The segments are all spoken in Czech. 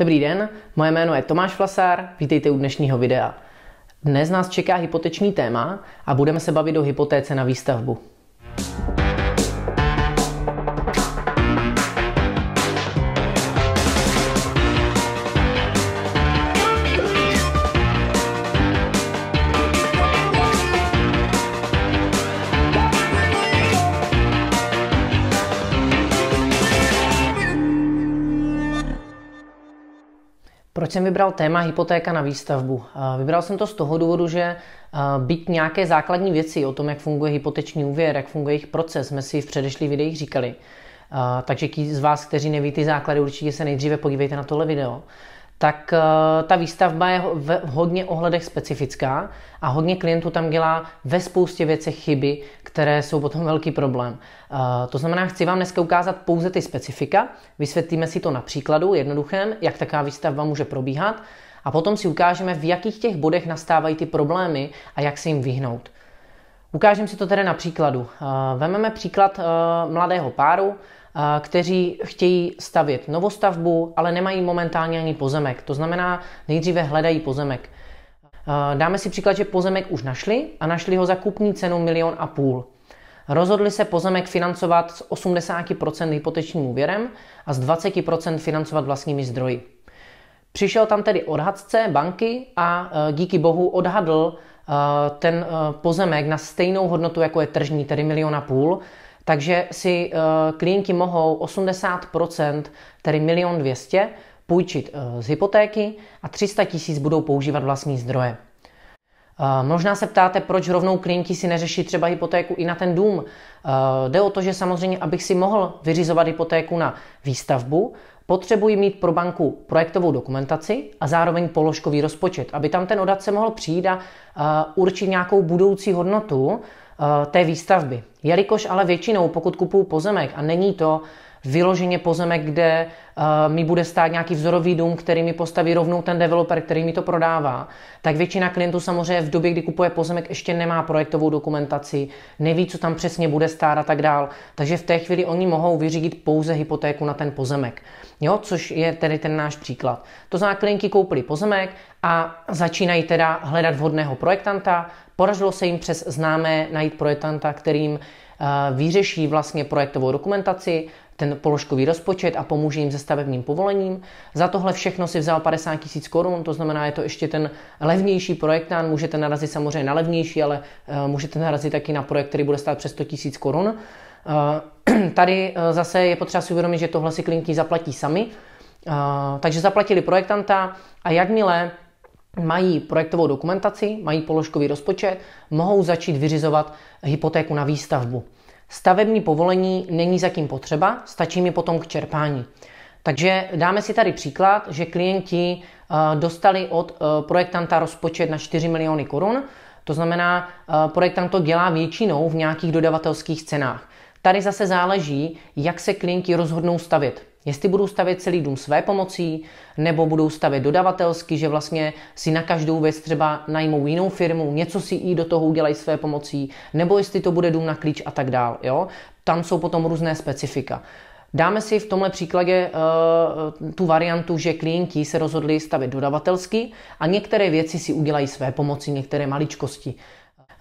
Dobrý den, moje jméno je Tomáš Flasár, vítejte u dnešního videa. Dnes nás čeká hypoteční téma a budeme se bavit o hypotéce na výstavbu. proč jsem vybral téma hypotéka na výstavbu? Eh, vybral jsem to z toho důvodu, že eh, být nějaké základní věci o tom, jak funguje hypoteční úvěr, jak funguje jejich proces, jsme si v předešlých videích říkali. Eh, takže ti z vás, kteří neví ty základy, určitě se nejdříve podívejte na tohle video tak eh, ta výstavba je v hodně ohledech specifická a hodně klientů tam dělá ve spoustě věcech chyby, které jsou potom velký problém. Eh, to znamená, chci vám dneska ukázat pouze ty specifika, vysvětlíme si to na příkladu jednoduchém, jak taková výstavba může probíhat a potom si ukážeme, v jakých těch bodech nastávají ty problémy a jak se jim vyhnout. Ukážeme si to tedy na příkladu. Eh, Vememe příklad mladého páru, kteří chtějí stavět novostavbu, ale nemají momentálně ani pozemek. To znamená, nejdříve hledají pozemek. Dáme si příklad, že pozemek už našli a našli ho za kupní cenu milion a půl. Rozhodli se pozemek financovat s 80% hypotečním úvěrem a s 20% financovat vlastními zdroji. Přišel tam tedy odhadce banky a e, díky bohu odhadl e, ten e, pozemek na stejnou hodnotu, jako je tržní, tedy milion a půl, takže si eh, klienti mohou 80%, tedy milion 200, půjčit eh, z hypotéky a 300 tisíc budou používat vlastní zdroje. Eh, možná se ptáte, proč rovnou klienti si neřeší třeba hypotéku i na ten dům. Jde o to, že samozřejmě, abych si mohl vyřizovat hypotéku na výstavbu, potřebuji mít pro banku projektovou dokumentaci a zároveň položkový rozpočet, aby tam ten odat se mohl přijít a určit nějakou budoucí hodnotu, Eh, té výstavby. Jelikož ale většinou, pokud kupuju pozemek a není to vyloženě pozemek, kde uh, mi bude stát nějaký vzorový dům, který mi postaví rovnou ten developer, který mi to prodává, tak většina klientů samozřejmě v době, kdy kupuje pozemek, ještě nemá projektovou dokumentaci, neví, co tam přesně bude stát a tak dál. Takže v té chvíli oni mohou vyřídit pouze hypotéku na ten pozemek jo? což je tedy ten náš příklad. To znamená, klienti koupili pozemek a začínají teda hledat vhodného projektanta. Podařilo se jim přes známé najít projektanta, kterým eh, vyřeší vlastně projektovou dokumentaci, ten položkový rozpočet a pomůže jim se stavebním povolením. Za tohle všechno si vzal 50 tisíc korun, to znamená, je to ještě ten levnější projektán, můžete narazit samozřejmě na levnější, ale eh, můžete narazit taky na projekt, který bude stát přes 100 tisíc korun. Eh, tady eh, zase je potřeba si uvědomit, že tohle si klinky zaplatí sami. Eh, takže zaplatili projektanta a jakmile mají projektovou dokumentaci, mají položkový rozpočet, mohou začít vyřizovat hypotéku na výstavbu. Stavební povolení není zatím potřeba, stačí mi potom k čerpání. Takže dáme si tady příklad, že klienti eh, dostali od projektanta rozpočet na 4 miliony korun, to znamená, projektant to dělá většinou v nějakých dodavatelských cenách. Tady zase záleží, jak se klienti rozhodnou stavit. Jestli budou stavět celý dům své pomocí, nebo budou stavět dodavatelsky, že vlastně si na každou věc třeba najmou jinou firmu, něco si i do toho udělají své pomocí, nebo jestli to bude dům na klíč a tak dál. Jo? Tam jsou potom různé specifika. Dáme si v tomhle příkladě uh, tu variantu, že klienti se rozhodli stavět dodavatelsky a některé věci si udělají své pomocí, některé maličkosti.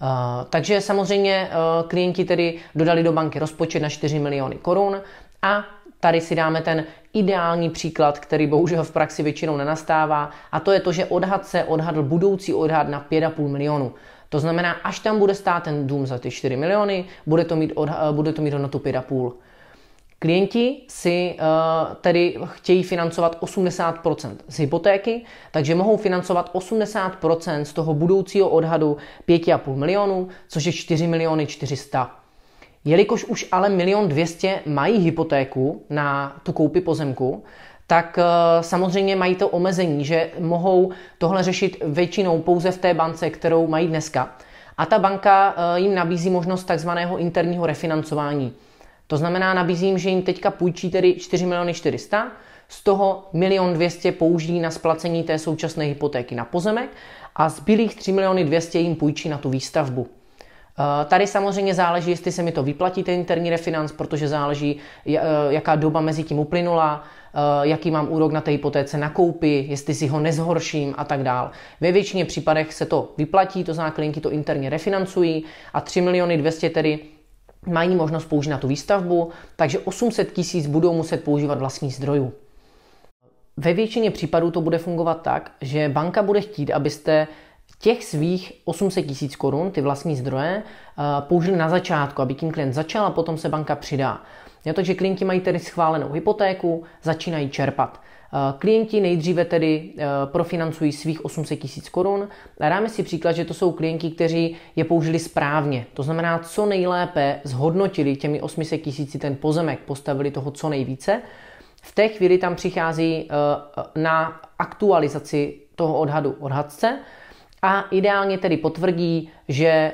Eh, takže samozřejmě eh, klienti tedy dodali do banky rozpočet na 4 miliony korun a tady si dáme ten ideální příklad, který bohužel v praxi většinou nenastává, a to je to, že odhad se odhadl budoucí odhad na 5,5 milionu. To znamená, až tam bude stát ten dům za ty 4 miliony, bude to mít, odha- eh, bude to mít hodnotu 5,5. Klienti si uh, tedy chtějí financovat 80% z hypotéky, takže mohou financovat 80% z toho budoucího odhadu 5,5 milionů, což je 4 miliony 400. Jelikož už ale milion 200 mají hypotéku na tu koupi pozemku, tak eh, samozřejmě mají to omezení, že mohou tohle řešit většinou pouze v té bance, kterou mají dneska. A ta banka eh, jim nabízí možnost takzvaného interního refinancování. To znamená, nabízím, že jim teďka půjčí tedy 4 miliony 400, z toho 1 200 použijí na splacení té současné hypotéky na pozemek a zbylých 3 miliony 200 jim půjčí na tu výstavbu. Eh, tady samozřejmě záleží, jestli se mi to vyplatí ten interní refinanc, protože záleží, eh, jaká doba mezi tím uplynula, eh, jaký mám úrok na té hypotéce na koupi, jestli si ho nezhorším a tak dál. Ve většině případech se to vyplatí, to znamená, klienti to interně refinancují a 3 miliony 200 tedy mají možnost použít na tu výstavbu, takže 800 tisíc budou muset používat vlastní zdrojů. Ve většině případů to bude fungovat tak, že banka bude chtít, abyste těch svých 800 tisíc korun, ty vlastní zdroje, eh, použili na začátku, aby tím klient začal a potom se banka přidá. to, takže klienti mají tedy schválenou hypotéku, začínají čerpat. Eh, klienti nejdříve tedy eh, profinancují svých 800 tisíc korun. Dáme si příklad, že to jsou klienti, kteří je použili správně. To znamená, co nejlépe zhodnotili těmi 800 tisíci ten pozemek, postavili toho co nejvíce. V té chvíli tam přichází eh, na aktualizaci toho odhadu odhadce a ideálně tedy potvrdí, že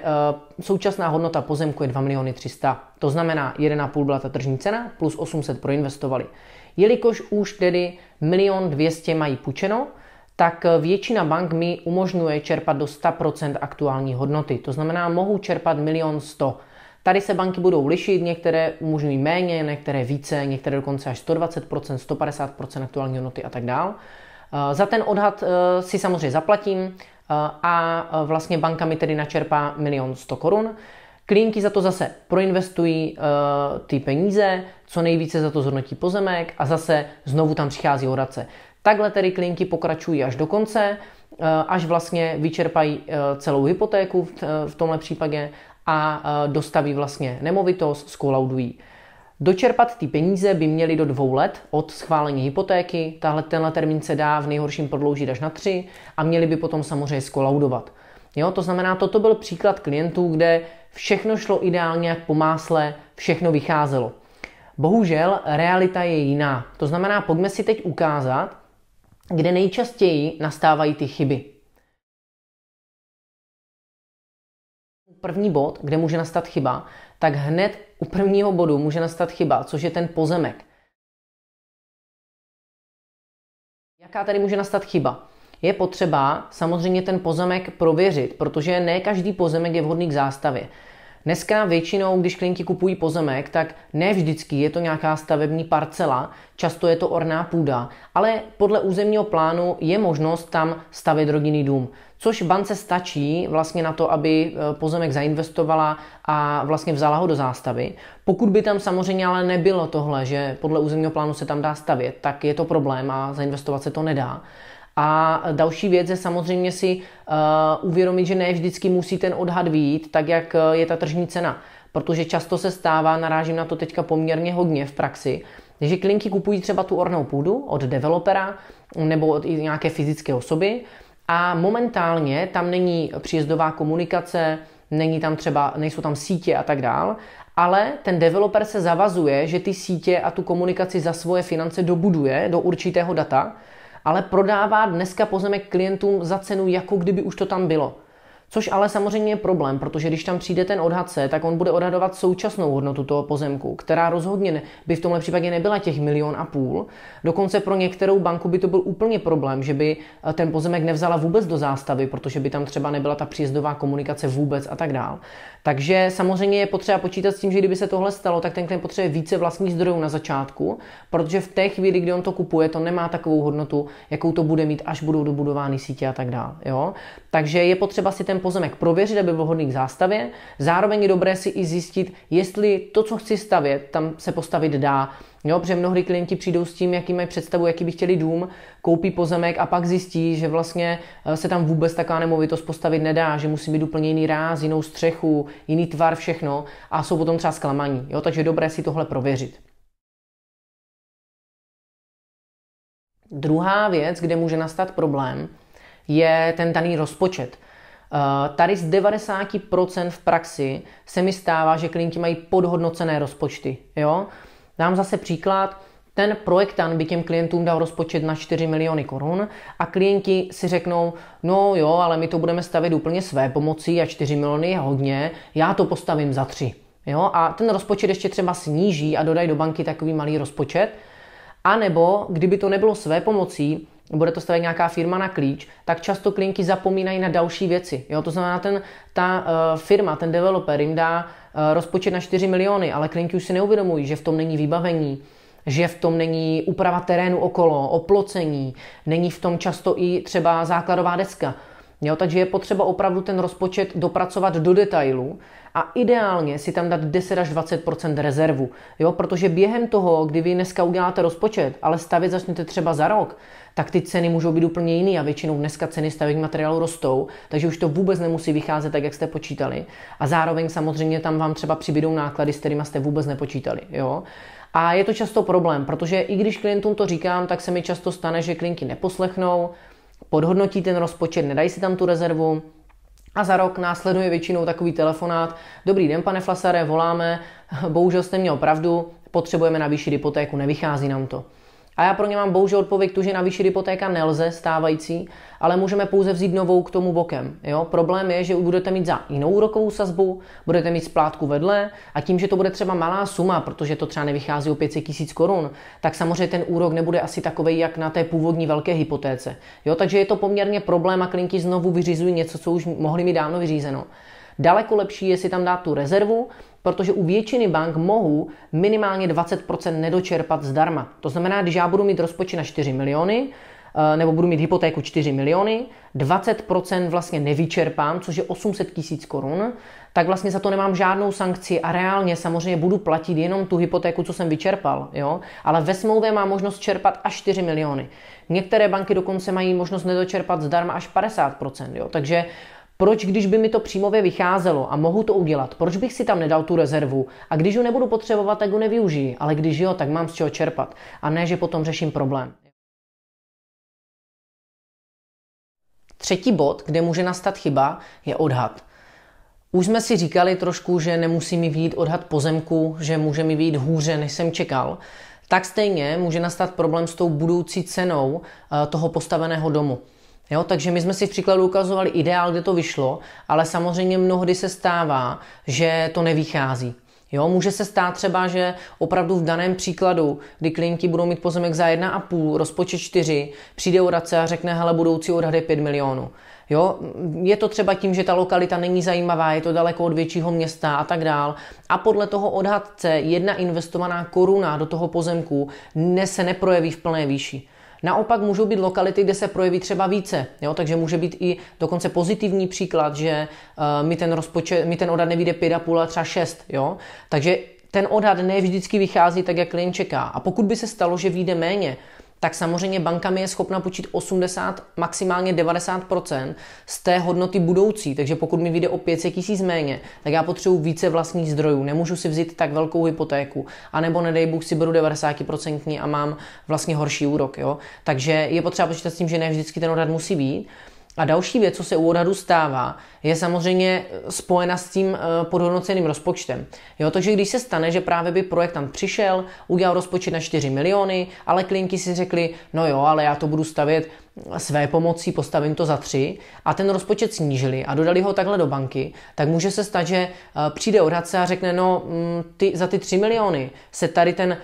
současná hodnota pozemku je 2 miliony 300. To znamená, 1,5 byla ta tržní cena plus 800 proinvestovali. Jelikož už tedy milion 200 mají půjčeno, tak eh, většina bank mi umožňuje čerpat do 100% aktuální hodnoty. To znamená, mohu čerpat milion 100. Tady se banky budou lišit, některé umožňují méně, některé více, některé dokonce až 120%, 150% aktuální hodnoty a tak dál. Eh, za ten odhad eh, si samozřejmě zaplatím a vlastně banka mi tedy načerpá milion 100 korun. Klienti za to zase proinvestují uh, ty peníze, co nejvíce za to zhodnotí pozemek a zase znovu tam přichází orace. Takhle tedy klienti pokračují až do konce, uh, až vlastně vyčerpají uh, celou hypotéku v, uh, v tomhle případě a uh, dostaví vlastně nemovitost, skolaudují. Dočerpat ty peníze by měli do dvou let od schválení hypotéky, tahle tenhle termín se dá v nejhorším prodloužit až na tři a měli by potom samozřejmě skolaudovat. Jo, to znamená, toto byl příklad klientů, kde Všechno šlo ideálně jak po másle, všechno vycházelo. Bohužel realita je jiná. To znamená, pojďme si teď ukázat, kde nejčastěji nastávají ty chyby. První bod, kde může nastat chyba, tak hned u prvního bodu může nastat chyba, což je ten pozemek. Jaká tady může nastat chyba? Je potřeba samozřejmě ten pozemek prověřit, protože ne každý pozemek je vhodný k zástavě. Dneska většinou, když klienti kupují pozemek, tak ne vždycky je to nějaká stavební parcela, často je to orná půda, ale podle územního plánu je možnost tam stavět rodinný dům, což bance stačí vlastně na to, aby eh, pozemek zainvestovala a vlastně vzala ho do zástavy. Pokud by tam samozřejmě ale nebylo tohle, že podle územního plánu se tam dá stavět, tak je to problém a zainvestovat se to nedá. A další věc je samozřejmě si uh, uvědomit, že ne vždycky musí ten odhad výjít, tak jak eh, je ta tržní cena. Protože často se stává, narážím na to teďka poměrně hodně v praxi, že klinky kupují třeba tu ornou půdu od developera nebo od nějaké fyzické osoby a momentálně tam není příjezdová komunikace, není tam třeba, nejsou tam sítě a tak dál, ale ten developer se zavazuje, že ty sítě a tu komunikaci za svoje finance dobuduje do určitého data, ale prodává dneska pozemek klientům za cenu, jako kdyby už to tam bylo. Což ale samozřejmě je problém, protože když tam přijde ten odhad C, tak on bude odhadovat současnou hodnotu toho pozemku, která rozhodně by v tomhle případě nebyla těch milion a půl. Dokonce pro některou banku by to byl úplně problém, že by eh, ten pozemek nevzala vůbec do zástavy, protože by tam třeba nebyla ta příjezdová komunikace vůbec a tak dál. Takže samozřejmě je potřeba počítat s tím, že kdyby se tohle stalo, tak ten klient potřebuje více vlastních zdrojů na začátku, protože v té chvíli, kdy on to kupuje, to nemá takovou hodnotu, jakou to bude mít, až budou dobudovány sítě a tak dál. Jo? Takže je potřeba si ten pozemek prověřit, aby byl vhodný k zástavě. Zároveň je dobré si i zjistit, jestli to, co chci stavět, tam se postavit dá. Jo, protože mnohdy klienti přijdou s tím, jaký mají představu, jaký by chtěli dům, koupí pozemek a pak zjistí, že vlastně eh, se tam vůbec taková nemovitost postavit nedá, že musí být úplně jiný ráz, jinou střechu, jiný tvar, všechno a jsou potom třeba zklamaní. Jo, takže je dobré si tohle prověřit. Druhá věc, kde může nastat problém, je ten daný rozpočet. Eh, tady z 90% v praxi se mi stává, že klienti mají podhodnocené rozpočty. Jo? Dám zase příklad. Ten projektant by těm klientům dal rozpočet na 4 miliony korun a klienti si řeknou, no jo, ale my to budeme stavit úplně své pomocí a 4 miliony je hodně, já to postavím za 3. Jo? A ten rozpočet ještě třeba sníží a dodají do banky takový malý rozpočet. A nebo, kdyby to nebylo své pomocí, bude to stavět nějaká firma na klíč, tak často klienti zapomínají na další věci. Jo? To znamená, ten, ta uh, firma, ten developer jim dá uh, rozpočet na 4 miliony, ale klienti už si neuvědomují, že v tom není vybavení, že v tom není úprava terénu okolo, oplocení, není v tom často i třeba základová deska. Jo, takže je potřeba opravdu ten rozpočet dopracovat do detailu a ideálně si tam dát 10 až 20 rezervu. Jo, protože během toho, kdy vy dneska uděláte rozpočet, ale stavět začnete třeba za rok, tak ty ceny můžou být úplně jiný a většinou dneska ceny stavebních materiálů rostou, takže už to vůbec nemusí vycházet tak, jak jste počítali. A zároveň samozřejmě tam vám třeba přibydou náklady, s kterými jste vůbec nepočítali. Jo? A je to často problém, protože i když klientům to říkám, tak se mi často stane, že klienti neposlechnou, podhodnotí ten rozpočet, nedají si tam tu rezervu, a za rok následuje většinou takový telefonát. Dobrý den, pane Flasare, voláme. Bohužel jste měl pravdu, potřebujeme navýšit hypotéku, nevychází nám to. A já pro ně mám bohužel odpověď tu, že vyšší hypotéka nelze stávající, ale můžeme pouze vzít novou k tomu bokem. Jo? Problém je, že budete mít za jinou úrokovou sazbu, budete mít splátku vedle a tím, že to bude třeba malá suma, protože to třeba nevychází o 500 tisíc korun, tak samozřejmě ten úrok nebude asi takový, jak na té původní velké hypotéce. Jo? Takže je to poměrně problém a klinky znovu vyřizují něco, co už mohli mít dávno vyřízeno. Daleko lepší je si tam dát tu rezervu, protože u většiny bank mohu minimálně 20% nedočerpat zdarma. To znamená, když já budu mít rozpočet na 4 miliony, eh, nebo budu mít hypotéku 4 miliony, 20% vlastně nevyčerpám, což je 800 tisíc korun, tak vlastně za to nemám žádnou sankci a reálně samozřejmě budu platit jenom tu hypotéku, co jsem vyčerpal, jo? ale ve smlouvě má možnost čerpat až 4 miliony. Některé banky dokonce mají možnost nedočerpat zdarma až 50%, jo? takže proč, když by mi to přímově vycházelo a mohu to udělat, proč bych si tam nedal tu rezervu? A když ho nebudu potřebovat, tak ho nevyužiji, ale když jo, tak mám z čeho čerpat. A ne, že potom řeším problém. Třetí bod, kde může nastat chyba, je odhad. Už jsme si říkali trošku, že nemusí mi výjít odhad pozemku, že může mi výjít hůře, než jsem čekal. Tak stejně může nastat problém s tou budoucí cenou eh, toho postaveného domu. Jo, takže my jsme si v příkladu ukazovali ideál, kde to vyšlo, ale samozřejmě mnohdy se stává, že to nevychází. Jo, může se stát třeba, že opravdu v daném příkladu, kdy klienti budou mít pozemek za 1,5, rozpočet 4, přijde o a řekne, hele, budoucí odhady 5 milionů. Jo, je to třeba tím, že ta lokalita není zajímavá, je to daleko od většího města a tak dál. A podle toho odhadce jedna investovaná koruna do toho pozemku ne, se neprojeví v plné výši. Naopak můžou být lokality, kde se projeví třeba více, jo? takže může být i dokonce pozitivní příklad, že uh, eh, mi ten mi ten odhad nevíde 5,5 a třeba 6, jo? takže ten odhad ne vždycky vychází tak, jak klient čeká. A pokud by se stalo, že vyjde méně, tak samozřejmě banka mi je schopna počít 80, maximálně 90% z té hodnoty budoucí. Takže pokud mi vyjde o 500 tisíc méně, tak já potřebuji více vlastních zdrojů. Nemůžu si vzít tak velkou hypotéku. A nebo nedej Bůh si beru 90% a mám vlastně horší úrok. Jo? Takže je potřeba počítat s tím, že ne vždycky ten odhad musí být. A další věc, co se u odhadu stává, je samozřejmě eh, spojena s tím eh, podhodnoceným rozpočtem. Jo, takže když se stane, že právě by projekt tam přišel, udělal rozpočet na 4 miliony, ale klienti si řekli, no jo, ale já to budu stavět eh, své pomocí, postavím to za 3 a ten rozpočet snížili a dodali ho takhle do banky, tak může se stát, že přijde odhadce a řekne, no mm, ty, za ty 3 miliony se tady ten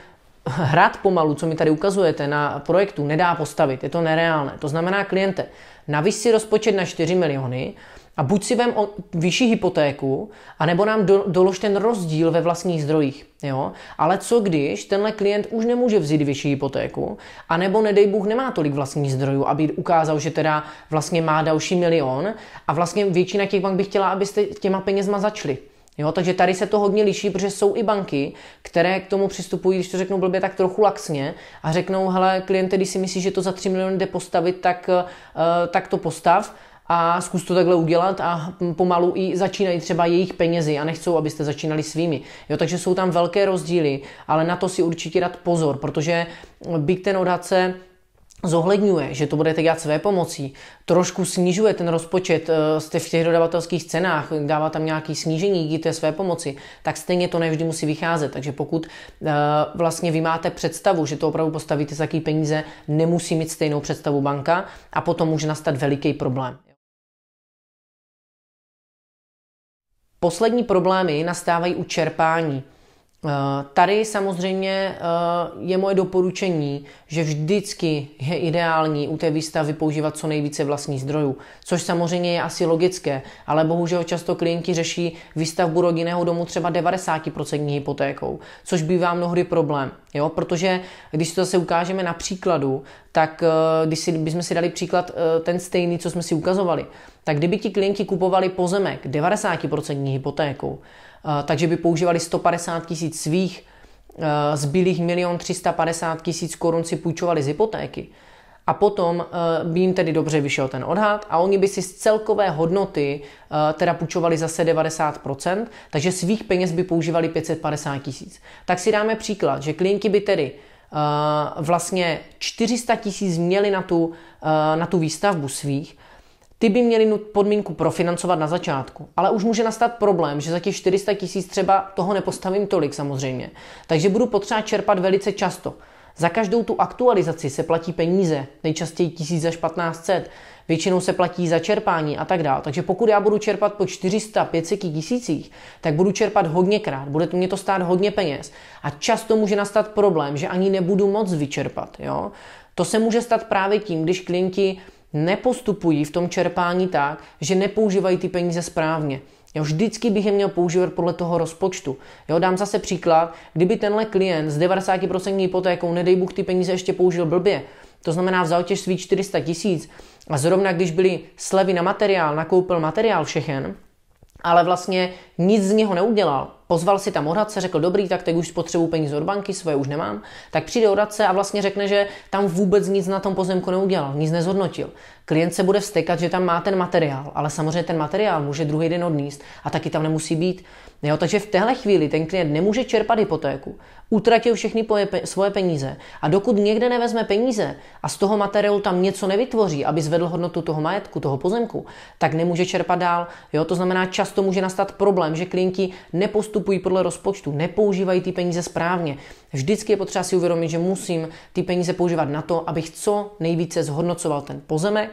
hrad pomalu, co mi tady ukazujete na projektu, nedá postavit, je to nereálné. To znamená, kliente, navíc si rozpočet na 4 miliony a buď si vem o vyšší hypotéku, anebo nám do, dolož ten rozdíl ve vlastních zdrojích. Jo? Ale co když tenhle klient už nemůže vzít vyšší hypotéku, anebo nedej Bůh nemá tolik vlastních zdrojů, aby ukázal, že teda vlastně má další milion a vlastně většina těch bank by chtěla, abyste těma penězma začali. Jo, takže tady se to hodně liší, protože jsou i banky, které k tomu přistupují, když to řeknou blbě, tak trochu laxně a řeknou, hele, kliente, když si myslíš, že to za 3 miliony jde postavit, tak, eh, tak to postav a zkus to takhle udělat a pomalu i začínají třeba jejich penězi a nechcou, abyste začínali svými. Jo, takže jsou tam velké rozdíly, ale na to si určitě dát pozor, protože byť ten odhad se zohledňuje, že to budete dělat své pomocí, trošku snižuje ten rozpočet, eh, jste v těch dodavatelských cenách, dává tam nějaký snížení díky té své pomoci, tak stejně to nevždy musí vycházet. Takže pokud eh, vlastně vy máte představu, že to opravdu postavíte za jaký peníze, nemusí mít stejnou představu banka a potom může nastat veliký problém. Poslední problémy nastávají u čerpání. Eh, tady samozřejmě eh, je moje doporučení, že vždycky je ideální u té výstavy používat co nejvíce vlastních zdrojů, což samozřejmě je asi logické, ale bohužel často klienti řeší výstavbu rodinného domu třeba 90% hypotékou, což bývá mnohdy problém, jo? protože když to zase ukážeme na příkladu, tak eh, když si, bychom si dali příklad ten stejný, co jsme si ukazovali, tak kdyby ti klienti kupovali pozemek 90% hypotékou, eh, takže by používali 150 tisíc svých, eh, zbylých 1 350 tisíc korun si půjčovali z hypotéky, a potom eh, by jim tedy dobře vyšel ten odhad a oni by si z celkové hodnoty teda půjčovali zase 90%, takže svých peněz by používali 550 tisíc. Tak si dáme příklad, že klienti by tedy vlastně 400 tisíc měli na tu, na tu výstavbu svých ty by měly podmínku profinancovat na začátku, ale už může nastat problém, že za těch 400 tisíc třeba toho nepostavím tolik samozřejmě. Takže budu potřeba čerpat velice často. Za každou tu aktualizaci se platí peníze, nejčastěji 1000 až 1500, většinou se platí za čerpání a tak dále. Takže pokud já budu čerpat po 400, 500 tisících, tak budu čerpat hodněkrát, bude to mě to stát hodně peněz a často může nastat problém, že ani nebudu moc vyčerpat. Jo? To se může stát právě tím, když klienti nepostupují v tom čerpání tak, že nepoužívají ty peníze správně. Jo, vždycky bych je měl používat podle toho rozpočtu. Jo, dám zase příklad, kdyby tenhle klient s 90% hypotékou, nedej Bůh, ty peníze ještě použil blbě, to znamená vzal těž svých 400 tisíc a zrovna když byly slevy na materiál, nakoupil materiál všechen, ale vlastně nic z něho neudělal, pozval si tam Horadce, řekl dobrý, tak teď už potřebuji peníze od banky, svoje už nemám, tak přijde Horadce a vlastně řekne, že tam vůbec nic na tom pozemku neudělal, nic nezhodnotil. Klient se bude vstekat, že tam má ten materiál, ale samozřejmě ten materiál může druhý den odníst a taky tam nemusí být. Jo, takže v téhle chvíli ten klient nemůže čerpat hypotéku, utratil všechny poje, svoje peníze a dokud někde nevezme peníze a z toho materiálu tam něco nevytvoří, aby zvedl hodnotu toho majetku, toho pozemku, tak nemůže čerpat dál. Jo, to znamená, často může nastat problém, že klienti nepostupují postupují podle rozpočtu, nepoužívají ty peníze správně. Vždycky je potřeba si uvědomit, že musím ty peníze používat na to, abych co nejvíce zhodnocoval ten pozemek,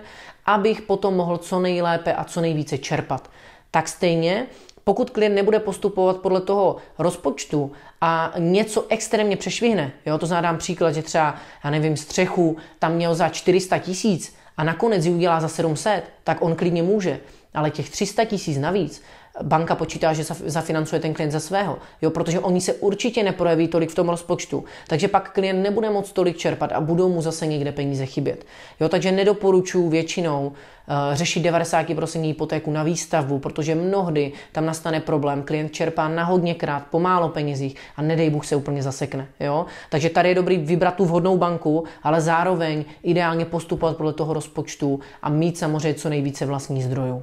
abych potom mohl co nejlépe a co nejvíce čerpat. Tak stejně, pokud klient nebude postupovat podle toho rozpočtu a něco extrémně přešvihne, jo, to znám příklad, že třeba, já nevím, střechu tam měl za 400 tisíc a nakonec ji udělá za 700, tak on klidně může. Ale těch 300 tisíc navíc banka počítá, že zafinancuje ten klient ze svého, jo, protože oni se určitě neprojeví tolik v tom rozpočtu. Takže pak klient nebude moc tolik čerpat a budou mu zase někde peníze chybět. Jo, takže nedoporučuji většinou uh, řešit 90% hypotéku na výstavbu, protože mnohdy tam nastane problém. Klient čerpá krát, po málo penězích a nedej Bůh se úplně zasekne. Jo? Takže tady je dobrý vybrat tu vhodnou banku, ale zároveň ideálně postupovat podle toho rozpočtu a mít samozřejmě co nejvíce vlastních zdrojů.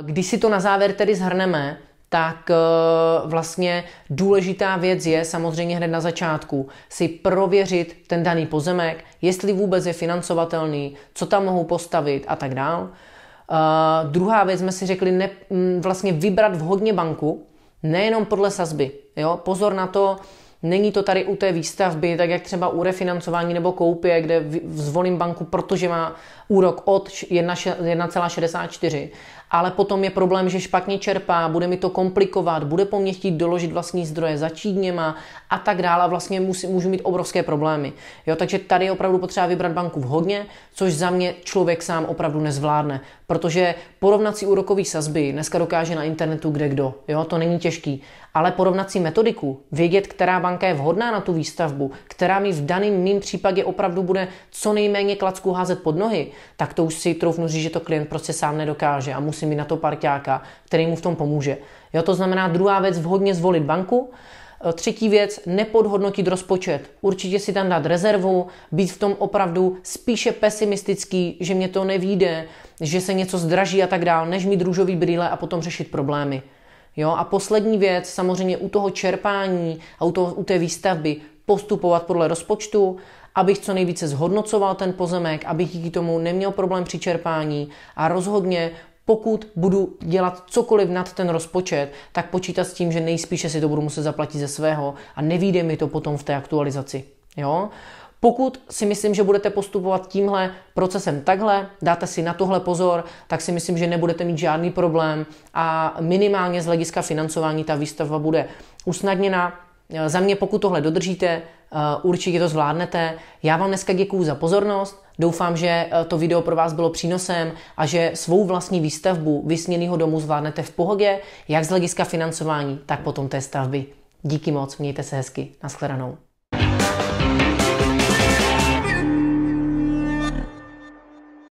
Když si to na závěr tedy zhrneme, tak eh, vlastně důležitá věc je samozřejmě hned na začátku si prověřit ten daný pozemek, jestli vůbec je financovatelný, co tam mohou postavit a tak dál. Uh, druhá věc jsme si řekli, ne, mm, vlastně vybrat vhodně banku, nejenom podle sazby. Jo? Pozor na to, není to tady u té výstavby, tak jak třeba u refinancování nebo koupě, kde zvolím banku, protože má úrok od 1,64, ale potom je problém, že špatně čerpá, bude mi to komplikovat, bude po mně chtít doložit vlastní zdroje, začít něma a tak dále. Vlastně musí, můžu mít obrovské problémy. Jo, takže tady je opravdu potřeba vybrat banku vhodně, což za mě člověk sám opravdu nezvládne, protože porovnat si úrokové sazby dneska dokáže na internetu kde kdo. Jo, to není těžký. Ale porovnat si metodiku, vědět, která banka je vhodná na tu výstavbu, která mi v daném mým případě opravdu bude co nejméně klacku házet pod nohy, tak to už si troufnu říct, že to klient prostě sám nedokáže a musí musím mít na to parťáka, který mu v tom pomůže. Jo, to znamená druhá věc, vhodně zvolit banku. E, třetí věc, nepodhodnotit rozpočet. Určitě si tam dát rezervu, být v tom opravdu spíše pesimistický, že mě to nevíde, že se něco zdraží a tak dál, než mít růžový brýle a potom řešit problémy. Jo? A poslední věc, samozřejmě u toho čerpání a u, toho, u té výstavby postupovat podle rozpočtu, abych co nejvíce zhodnocoval ten pozemek, abych díky tomu neměl problém při čerpání a rozhodně pokud budu dělat cokoliv nad ten rozpočet, tak počítat s tím, že nejspíše si to budu muset zaplatit ze svého a nevíde mi to potom v té aktualizaci. Jo? Pokud si myslím, že budete postupovat tímhle procesem takhle, dáte si na tohle pozor, tak si myslím, že nebudete mít žádný problém a minimálně z hlediska financování ta výstavba bude usnadněna. Za mě, pokud tohle dodržíte, eh, určitě to zvládnete. Já vám dneska děkuju za pozornost. Doufám, že eh, to video pro vás bylo přínosem a že svou vlastní výstavbu vysněného domu zvládnete v pohodě, jak z hlediska financování, tak potom té stavby. Díky moc, mějte se hezky, nashledanou.